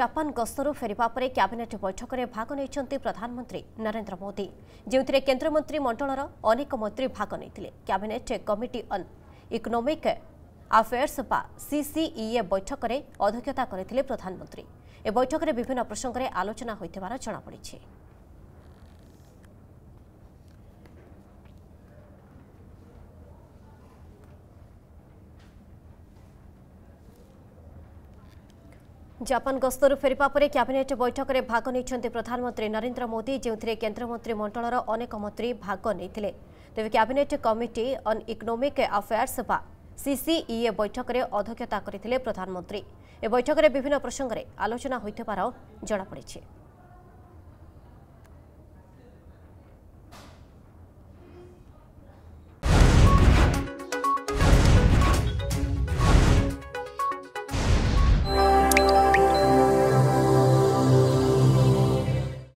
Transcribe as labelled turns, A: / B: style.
A: Japan ଗସ୍ତରୁ ଫେରିବା ପରେ cabinet ବୈଠକରେ ଭାଗ ନେଇଛନ୍ତି ପ୍ରଧାନମନ୍ତ୍ରୀ ନରେନ୍ଦ୍ର ମୋଦି ଯେଉଁଥିରେ କେନ୍ଦ୍ରମନ୍ତ୍ରୀ ମଣ୍ଡଳର ଅନେକ ମନ୍ତ୍ରୀ ଭାଗ ନେଇଥିଲେ cabinet committee on economic affairs ବା ସିସିଇଏ ବୈଠକରେ ଅଧ୍ୟକ୍ଷତା କରିଥିଲେ ପ୍ରଧାନମନ୍ତ୍ରୀ ଏ ବୈଠକରେ ବିଭିନ୍ନ ପ୍ରସଙ୍ଗରେ ଆଲୋଚନା ହୋଇଥିବାର ଜଣାପଡ଼ିଛି জাপান গস্তরু ফেরা পরে ক্যাবিনেট বৈঠকরে ভাগ নিয়েছেন প্রধানমন্ত্রী নরেন্দ্র মোদী যে কেন্দ্রমন্ত্রী মণ্ডলর অনেক মন্ত্রী ভাগ নিয়ে তবে cabinet committee on economic affairs বা সিসিইএ বৈঠকরে অধ্যক্ষতা করে প্রধানমন্ত্রী এ বৈঠকরে বিভিন্ন প্রসঙ্গে আলোচনা হয়ে জনাপড়ি